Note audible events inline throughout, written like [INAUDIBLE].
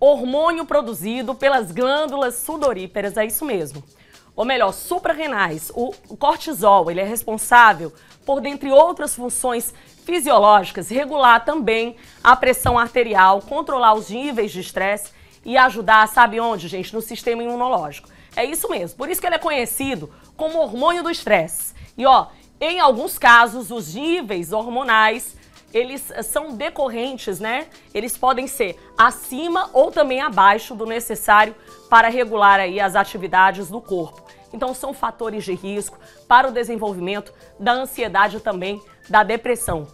hormônio produzido pelas glândulas sudoríparas, é isso mesmo. Ou melhor, suprarrenais. O cortisol, ele é responsável por, dentre outras funções fisiológicas, regular também a pressão arterial, controlar os níveis de estresse e ajudar, sabe onde, gente? No sistema imunológico. É isso mesmo. Por isso que ele é conhecido como hormônio do estresse. E ó, em alguns casos, os níveis hormonais eles eh, são decorrentes, né? Eles podem ser acima ou também abaixo do necessário para regular aí as atividades do corpo. Então são fatores de risco para o desenvolvimento da ansiedade e também da depressão.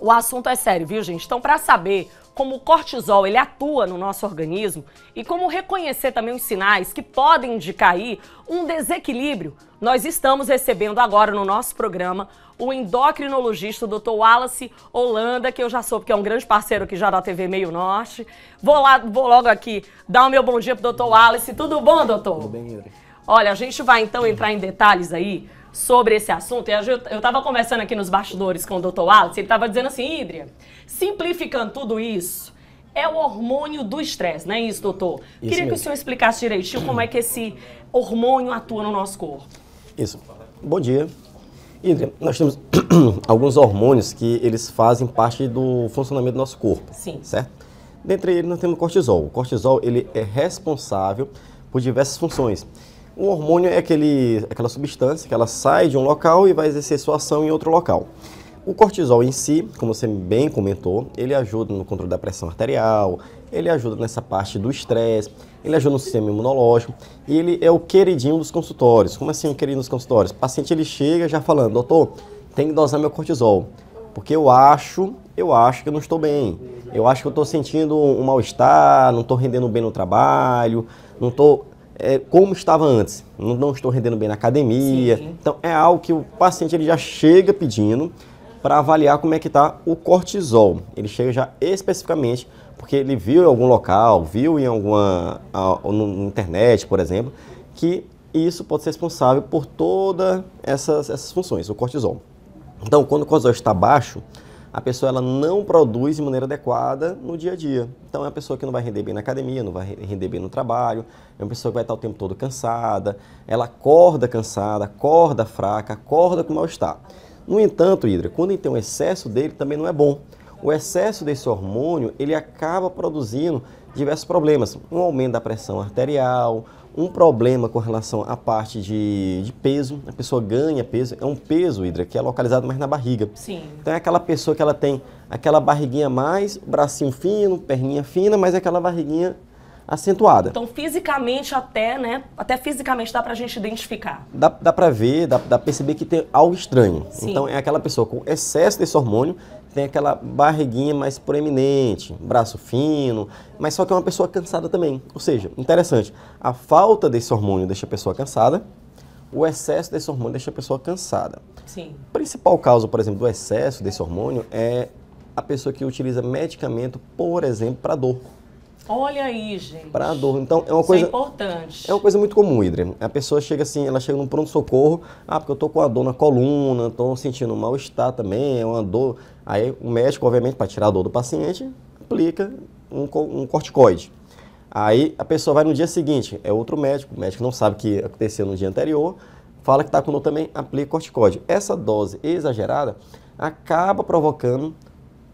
O assunto é sério, viu, gente? Então para saber como o cortisol ele atua no nosso organismo e como reconhecer também os sinais que podem indicar aí um desequilíbrio, nós estamos recebendo agora no nosso programa o endocrinologista o Dr. Wallace Holanda, que eu já soube que é um grande parceiro aqui já da TV Meio Norte. Vou lá, vou logo aqui dar o meu bom dia pro Dr. Wallace. Tudo bom, doutor? Tudo bem, Yuri. Olha, a gente vai então entrar em detalhes aí sobre esse assunto, e eu estava conversando aqui nos bastidores com o doutor Wallace, ele estava dizendo assim, Idria, simplificando tudo isso, é o hormônio do estresse, não é isso, doutor? Isso Queria mesmo. que o senhor explicasse direitinho como é que esse hormônio atua no nosso corpo. Isso. Bom dia. Idria, nós temos [CLEARS THROAT] alguns hormônios que eles fazem parte do funcionamento do nosso corpo. Sim. Certo? Dentre eles, nós temos o cortisol. O cortisol ele é responsável por diversas funções. O hormônio é aquele, aquela substância que ela sai de um local e vai exercer sua ação em outro local. O cortisol em si, como você bem comentou, ele ajuda no controle da pressão arterial, ele ajuda nessa parte do estresse, ele ajuda no sistema imunológico e ele é o queridinho dos consultórios. Como assim o queridinho dos consultórios? O paciente ele chega já falando, doutor, tem que dosar meu cortisol, porque eu acho, eu acho que eu não estou bem, eu acho que eu estou sentindo um mal-estar, não estou rendendo bem no trabalho, não estou é, como estava antes. Não, não, estou rendendo bem na academia. Sim. Então, é algo que o paciente ele já chega pedindo para avaliar como é que está o cortisol. Ele chega já especificamente porque ele viu em algum local, viu em alguma a, na internet, por exemplo, que isso pode ser responsável por todas essas, essas funções, o cortisol. Então, quando o cortisol está baixo, a pessoa ela não produz de maneira adequada no dia a dia. Então é uma pessoa que não vai render bem na academia, não vai render bem no trabalho, é uma pessoa que vai estar o tempo todo cansada, ela acorda cansada, acorda fraca, acorda com mal-estar. No entanto, Hidra, quando tem um excesso dele também não é bom. O excesso desse hormônio, ele acaba produzindo diversos problemas. Um aumento da pressão arterial, um problema com relação à parte de, de peso, a pessoa ganha peso, é um peso, Hidra, que é localizado mais na barriga. Sim. Então é aquela pessoa que ela tem aquela barriguinha mais, bracinho fino, perninha fina, mas é aquela barriguinha acentuada. Então, fisicamente até, né? Até fisicamente dá pra gente identificar. Dá, dá pra ver, dá, dá perceber que tem algo estranho. Sim. Então, é aquela pessoa com excesso desse hormônio, tem aquela barriguinha mais proeminente, braço fino, mas só que é uma pessoa cansada também. Ou seja, interessante, a falta desse hormônio deixa a pessoa cansada, o excesso desse hormônio deixa a pessoa cansada. Sim. A principal causa, por exemplo, do excesso desse hormônio é a pessoa que utiliza medicamento, por exemplo, para dor. Olha aí, gente. Para dor. Então é uma Isso é coisa é importante. É uma coisa muito comum, Idre. A pessoa chega assim, ela chega num pronto socorro, ah, porque eu tô com a dor na coluna, tô sentindo um mal estar também, é uma dor. Aí o médico, obviamente, para tirar a dor do paciente, aplica um, um corticoide. Aí a pessoa vai no dia seguinte, é outro médico, o médico não sabe o que aconteceu no dia anterior, fala que está com dor também, aplica corticoide. Essa dose exagerada acaba provocando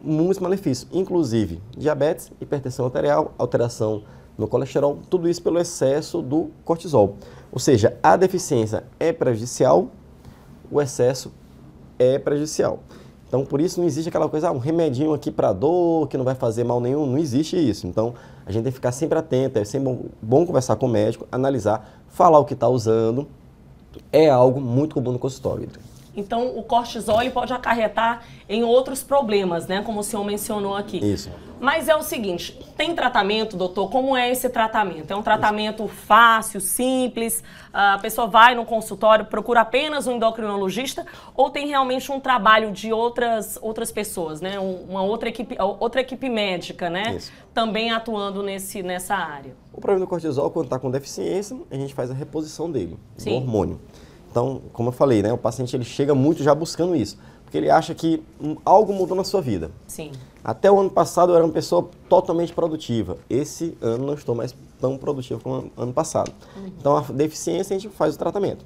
muitos malefícios, inclusive diabetes, hipertensão arterial, alteração no colesterol, tudo isso pelo excesso do cortisol. Ou seja, a deficiência é prejudicial, o excesso é prejudicial. Então, por isso não existe aquela coisa, ah, um remedinho aqui para dor, que não vai fazer mal nenhum, não existe isso. Então, a gente tem que ficar sempre atento, é sempre bom, bom conversar com o médico, analisar, falar o que está usando. É algo muito comum no consultório. Então, o cortisol ele pode acarretar em outros problemas, né? Como o senhor mencionou aqui. Isso. Mas é o seguinte, tem tratamento, doutor? Como é esse tratamento? É um tratamento Isso. fácil, simples? A pessoa vai no consultório, procura apenas um endocrinologista? Ou tem realmente um trabalho de outras, outras pessoas, né? Uma outra equipe, outra equipe médica, né? Isso. Também atuando nesse, nessa área. O problema do cortisol, quando está com deficiência, a gente faz a reposição dele, Sim. do hormônio. Então, como eu falei, né, o paciente ele chega muito já buscando isso, porque ele acha que algo mudou na sua vida. Sim. Até o ano passado eu era uma pessoa totalmente produtiva. Esse ano não estou mais tão produtivo como ano passado. Uhum. Então, a deficiência a gente faz o tratamento.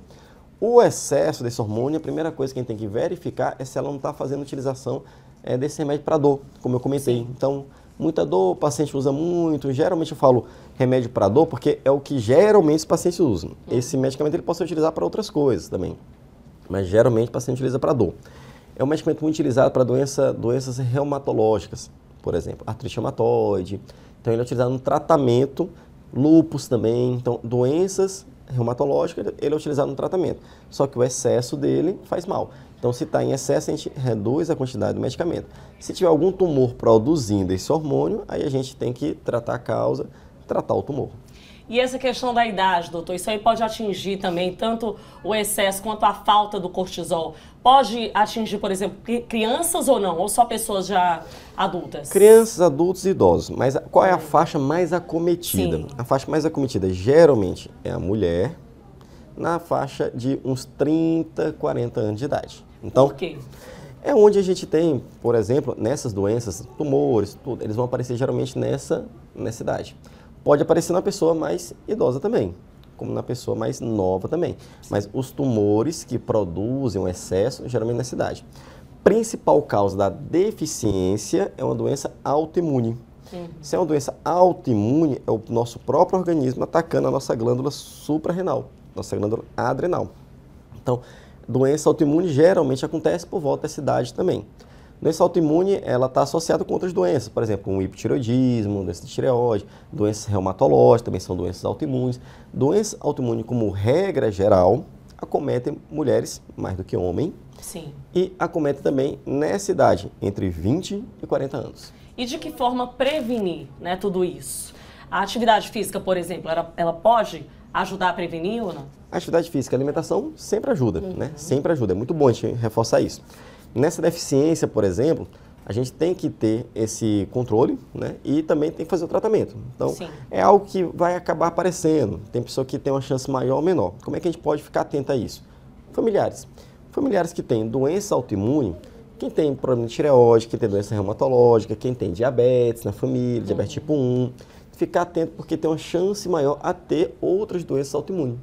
O excesso desse hormônio, a primeira coisa que a gente tem que verificar é se ela não está fazendo utilização é, desse remédio para dor, como eu comentei. Sim. Então, muita dor, o paciente usa muito. Geralmente eu falo, remédio para dor, porque é o que geralmente os pacientes usam. Uhum. Esse medicamento ele pode ser utilizado para outras coisas também, mas geralmente o paciente utiliza para dor. É um medicamento muito utilizado para doença, doenças reumatológicas, por exemplo, artrite reumatoide. Então ele é utilizado no tratamento, lupus também, então doenças reumatológicas ele é utilizado no tratamento. Só que o excesso dele faz mal. Então, se está em excesso, a gente reduz a quantidade do medicamento. Se tiver algum tumor produzindo esse hormônio, aí a gente tem que tratar a causa tratar o tumor. E essa questão da idade, doutor, isso aí pode atingir também tanto o excesso quanto a falta do cortisol. Pode atingir, por exemplo, crianças ou não? Ou só pessoas já adultas? Crianças, adultos e idosos. Mas qual é a faixa mais acometida? Sim. A faixa mais acometida geralmente é a mulher na faixa de uns 30, 40 anos de idade. Então, por quê? É onde a gente tem, por exemplo, nessas doenças, tumores, tudo, eles vão aparecer geralmente nessa, nessa idade. Pode aparecer na pessoa mais idosa também, como na pessoa mais nova também. Mas os tumores que produzem um excesso, geralmente na cidade. Principal causa da deficiência é uma doença autoimune. Se é uma doença autoimune, é o nosso próprio organismo atacando a nossa glândula suprarrenal, nossa glândula adrenal. Então, doença autoimune geralmente acontece por volta da cidade também. Doença autoimune, ela está associada com outras doenças, por exemplo, um hipotireoidismo, doença de tireoide, doenças reumatológicas, também são doenças autoimunes. Doenças autoimunes, como regra geral, acometem mulheres mais do que homem. Sim. E acometem também nessa idade, entre 20 e 40 anos. E de que forma prevenir né, tudo isso? A atividade física, por exemplo, ela, ela pode ajudar a prevenir ou não? A atividade física, a alimentação sempre ajuda, né? uhum. né? Sempre ajuda. É muito bom a gente reforçar isso. Nessa deficiência, por exemplo, a gente tem que ter esse controle né? e também tem que fazer o tratamento. Então, Sim. é algo que vai acabar aparecendo. Tem pessoa que tem uma chance maior ou menor. Como é que a gente pode ficar atento a isso? Familiares. Familiares que têm doença autoimune, quem tem problema de tireoide, quem tem doença reumatológica, quem tem diabetes na família, uhum. diabetes tipo 1, ficar atento porque tem uma chance maior a ter outras doenças autoimunes.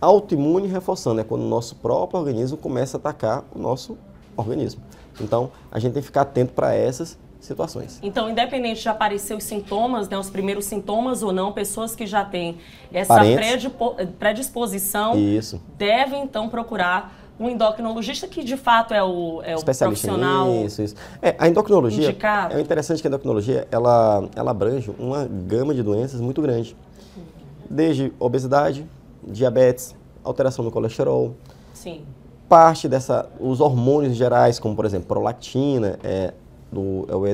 Autoimune, reforçando, é quando o nosso próprio organismo começa a atacar o nosso organismo. Então, a gente tem que ficar atento para essas situações. Então, independente de aparecer os sintomas, né, os primeiros sintomas ou não, pessoas que já têm essa predisposição Isso. devem então procurar um endocrinologista que de fato é o, é o profissional isso, isso. É, a endocrinologia indicado. é interessante que a endocrinologia ela, ela abrange uma gama de doenças muito grande desde obesidade diabetes alteração no colesterol Sim parte dessa, os hormônios gerais, como por exemplo prolactina, é, do, é o é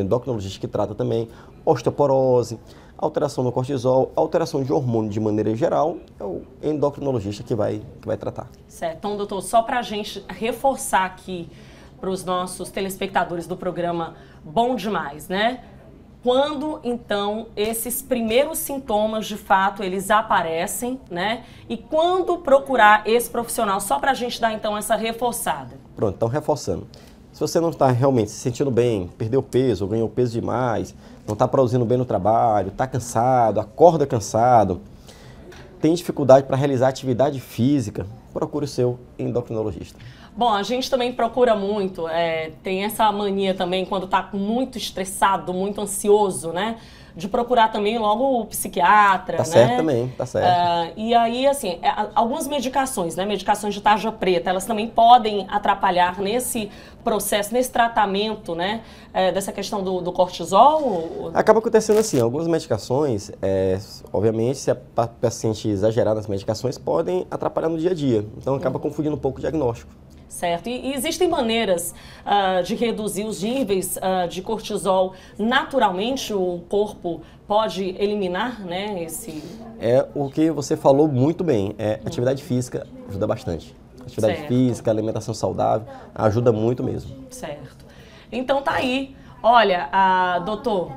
endocrinologista que trata também, osteoporose, alteração no cortisol, alteração de hormônio de maneira geral, é o endocrinologista que vai, que vai tratar. Certo. Então, doutor, só para a gente reforçar aqui para os nossos telespectadores do programa Bom Demais, né? Quando então esses primeiros sintomas de fato eles aparecem, né? E quando procurar esse profissional, só para a gente dar então essa reforçada. Pronto, então reforçando. Se você não está realmente se sentindo bem, perdeu peso, ganhou peso demais, não está produzindo bem no trabalho, está cansado, acorda cansado, tem dificuldade para realizar atividade física, procure o seu endocrinologista. Bom, a gente também procura muito, é, tem essa mania também quando está muito estressado, muito ansioso, né? De procurar também logo o psiquiatra, tá né? certo também, tá certo. Uh, e aí, assim, é, algumas medicações, né? Medicações de tarja preta, elas também podem atrapalhar nesse processo, nesse tratamento, né? É, dessa questão do, do, cortisol? Acaba acontecendo assim, algumas medicações, é, obviamente, se a paciente exagerar nas medicações, podem atrapalhar no dia a dia. Então, acaba uhum. confundindo um pouco o diagnóstico certo? E, existem maneiras uh, de reduzir os níveis uh, de cortisol naturalmente, o corpo pode eliminar, né, esse... É o que você falou muito bem, é, atividade física ajuda bastante. Atividade certo. física, alimentação saudável, ajuda muito mesmo. Certo. Então tá aí. Olha, a, ah, doutor,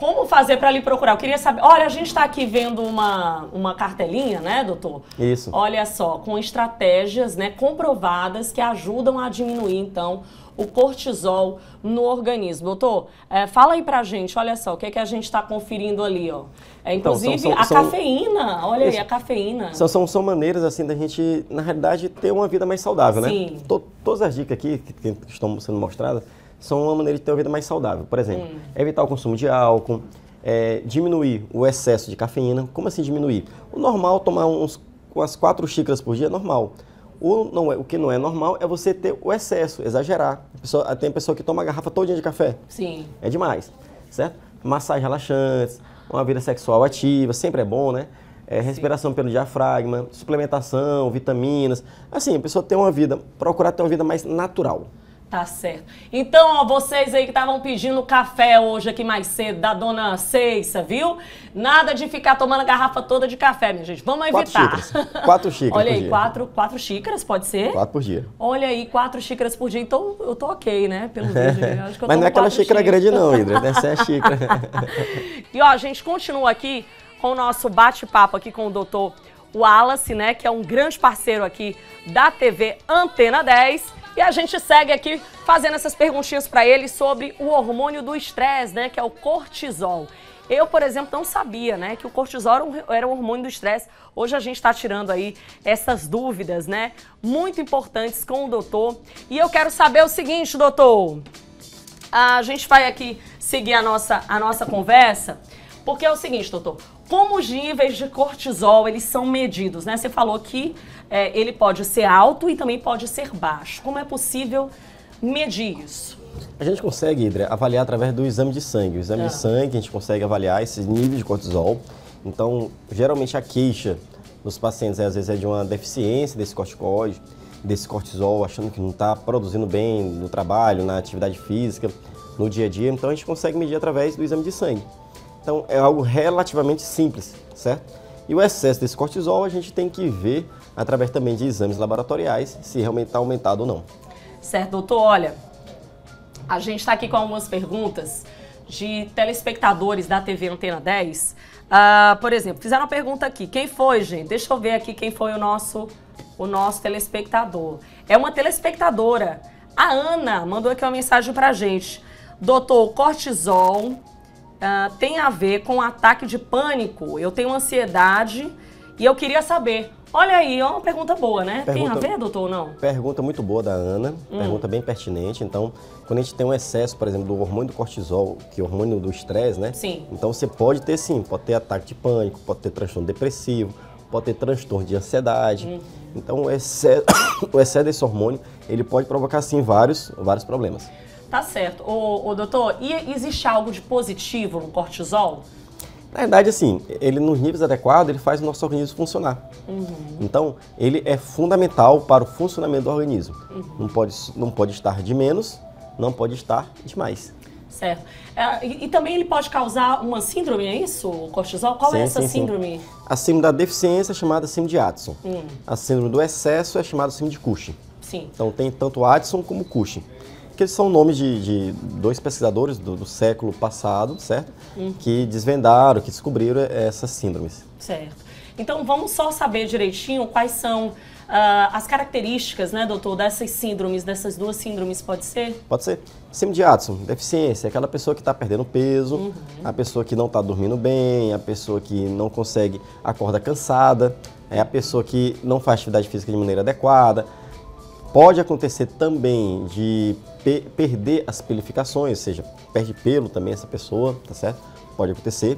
como fazer para lhe procurar? Eu queria saber. Olha, a gente está aqui vendo uma, uma cartelinha, né, doutor? Isso. Olha só, com estratégias né, comprovadas que ajudam a diminuir, então, o cortisol no organismo. Doutor, é, fala aí para gente, olha só, o que, é que a gente está conferindo ali, ó. É, inclusive, então, são, são, a cafeína, olha aí, a cafeína. São, são, são maneiras, assim, da gente, na realidade, ter uma vida mais saudável, Sim. né? Sim. Todas as dicas aqui que, que estão sendo mostradas são uma maneira de ter uma vida mais saudável. Por exemplo, hum. evitar o consumo de álcool, é, diminuir o excesso de cafeína. Como assim diminuir? O normal, tomar uns, umas quatro xícaras por dia é normal. O, não é, o que não é normal é você ter o excesso, exagerar. Pessoa, tem pessoa que toma a garrafa todo dia de café. Sim. É demais, certo? Massagem relaxantes, uma vida sexual ativa, sempre é bom, né? É, respiração Sim. pelo diafragma, suplementação, vitaminas. Assim, a pessoa ter uma vida, procurar ter uma vida mais natural. Tá certo. Então, ó, vocês aí que estavam pedindo café hoje aqui mais cedo, da dona Ceissa, viu? Nada de ficar tomando a garrafa toda de café, minha gente. Vamos evitar. Quatro xícaras. Quatro xícaras Olha aí, Quatro, quatro xícaras, pode ser? Quatro por dia. Olha aí, quatro xícaras por dia. Então, eu tô ok, né? Pelo menos [LAUGHS] É. Né? Mas não é aquela é xícara grande não, Hidra. Essa é a xícara. [LAUGHS] e, ó, a gente continua aqui com o nosso bate-papo aqui com o doutor Wallace, né? Que é um grande parceiro aqui da TV Antena 10. E a gente segue aqui fazendo essas perguntinhas para ele sobre o hormônio do estresse, né, que é o cortisol. Eu, por exemplo, não sabia, né, que o cortisol era um hormônio do estresse. Hoje a gente está tirando aí essas dúvidas, né, muito importantes com o doutor. E eu quero saber o seguinte, doutor. A gente vai aqui seguir a nossa, a nossa conversa, porque é o seguinte, doutor. Como os níveis de cortisol, eles são medidos, né? Você falou que é, ele pode ser alto e também pode ser baixo. Como é possível medir isso? A gente consegue, Hidra, avaliar através do exame de sangue. O exame é. de ah. sangue, a gente consegue avaliar esses níveis de cortisol. Então, geralmente a queixa dos pacientes, às vezes, é de uma deficiência desse corticoide, desse cortisol, achando que não está produzindo bem no trabalho, na atividade física, no dia a dia. Então, a gente consegue medir através do exame de sangue. Então, é algo relativamente simples, certo? E o excesso desse cortisol, a gente tem que ver através também de exames laboratoriais, se realmente está aumentado ou não. Certo, doutor. Olha, a gente está aqui com algumas perguntas de telespectadores da TV Antena 10. Uh, ah, por exemplo, fizeram uma pergunta aqui. Quem foi, gente? Deixa eu ver aqui quem foi o nosso, o nosso telespectador. É uma telespectadora. A Ana mandou aqui uma mensagem a gente. Doutor, cortisol uh, tem a ver com ataque de pânico. Eu tenho ansiedade e eu queria saber. Olha aí, é uma pergunta boa, né? Pergunta, tem a ver, doutor, ou não? Pergunta muito boa da Ana, hum. pergunta bem pertinente. Então, quando a gente tem um excesso, por exemplo, do hormônio do cortisol, que é o hormônio do estresse, né? Sim. Então, você pode ter sim, pode ter ataque de pânico, pode ter transtorno depressivo, pode ter transtorno de ansiedade. Hum. Então, o excesso, [COUGHS] o excesso desse hormônio, ele pode provocar sim vários, vários problemas. Tá certo. Ô, doutor, e existe algo de positivo no cortisol? Na verdade, assim, ele nos níveis adequados, ele faz o nosso organismo funcionar. Uhum. Então, ele é fundamental para o funcionamento do organismo. Uhum. Não, pode, não pode estar de menos, não pode estar de mais. Certo. É, e, e, também ele pode causar uma síndrome, é isso, o cortisol? Qual é sim, é essa sim, síndrome? Sim. A síndrome da deficiência é chamada síndrome de Addison. Hum. A síndrome do excesso é chamada síndrome de Cushing. Sim. Então tem tanto Addison como Cushing que eles são nomes de, de dois pesquisadores do, do, século passado, certo? Uhum. Que desvendaram, que descobriram essas síndromes. Certo. Então vamos só saber direitinho quais são uh, as características, né, doutor, dessas síndromes, dessas duas síndromes, pode ser? Pode ser. Síndrome de Addison, deficiência, aquela pessoa que está perdendo peso, uhum. a pessoa que não está dormindo bem, a pessoa que não consegue acorda cansada, é a pessoa que não faz atividade física de maneira adequada, Pode acontecer também de pe perder as pelificações, ou seja, perde pelo também essa pessoa, tá certo? Pode acontecer.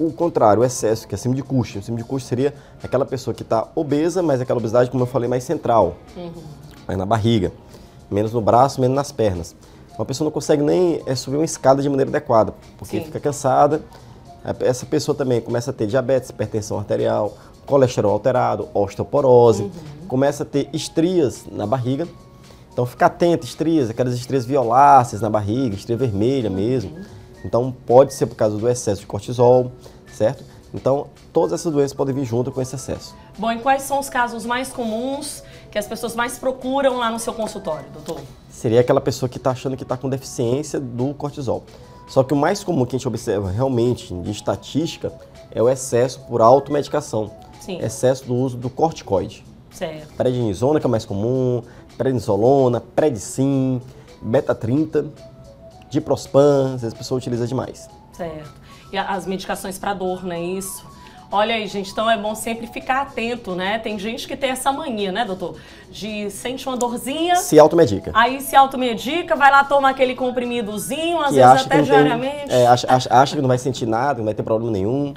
O contrário, o excesso, que é acima de custo. Acima de custo seria aquela pessoa que está obesa, mas aquela obesidade, como eu falei, mais central. Uhum. Mais na barriga, menos no braço, menos nas pernas. Uma pessoa não consegue nem é, subir uma escada de maneira adequada, porque Sim. fica cansada. Essa pessoa também começa a ter diabetes, hipertensão arterial, colesterol alterado, osteoporose. Uhum começa a ter estrias na barriga. Então fica atento, estrias, aquelas estrias violáceas na barriga, estria vermelha mesmo. Então pode ser por causa do excesso de cortisol, certo? Então todas essas doenças podem vir junto com esse excesso. Bom, e quais são os casos mais comuns que as pessoas mais procuram lá no seu consultório, doutor? Seria aquela pessoa que está achando que está com deficiência do cortisol. Só que o mais comum que a gente observa realmente de estatística é o excesso por automedicação. Sim. Excesso do uso do corticoide. Certo. Prednisona, que é mais comum, prednisolona, predsim, beta-30, diprospan, às vezes a pessoa utiliza demais. Certo. E as medicações para dor, não é isso? Olha aí, gente, então é bom sempre ficar atento, né? Tem gente que tem essa mania, né, doutor? De sente uma dorzinha. Se automedica. Aí se automedica, vai lá tomar aquele comprimidozinho, às vezes até diariamente. Tem, é, acha, acha, acha, que não vai sentir nada, não vai ter problema nenhum.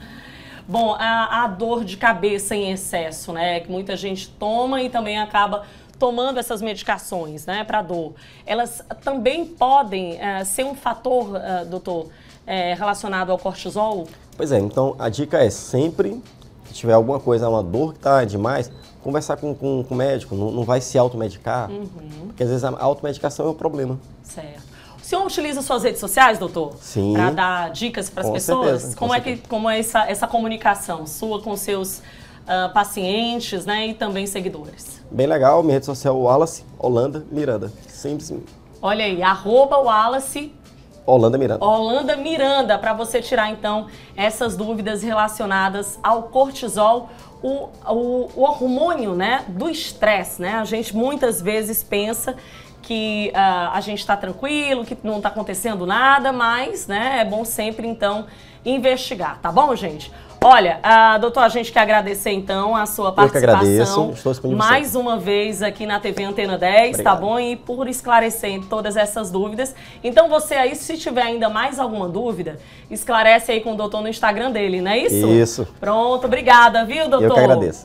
Bom, a, a dor de cabeça em excesso, né? Que muita gente toma e também acaba tomando essas medicações né, para dor, elas também podem uh, ser um fator, uh, doutor, eh, relacionado ao cortisol? Pois é, então a dica é sempre que tiver alguma coisa, uma dor que está demais, conversar com, com, com, o médico, não, não vai se automedicar, uhum. porque às vezes a automedicação é o problema. Certo. O senhor utiliza suas redes sociais, doutor? Sim. Para dar dicas para as pessoas? Certeza, como, com é que, como é essa, essa comunicação sua com seus uh, pacientes né, e também seguidores? Bem legal, minha rede social é Wallace Holanda Miranda. Simples. Olha aí, arroba Wallace Holanda Miranda. Holanda Miranda, para você tirar então essas dúvidas relacionadas ao cortisol, o, o, o hormônio né, do estresse. Né? A gente muitas vezes pensa que uh, a gente está tranquilo, que não está acontecendo nada, mas né, é bom sempre então investigar, tá bom, gente? Olha, uh, doutor, a gente quer agradecer então a sua participação. Eu que agradeço, estou disponível. Mais uma vez aqui na TV Antena 10, tá Obrigado. tá bom? E por esclarecer todas essas dúvidas. Então você aí, se tiver ainda mais alguma dúvida, esclarece aí com o doutor no Instagram dele, não é isso? Isso. Pronto, obrigada, viu, doutor? Eu que agradeço.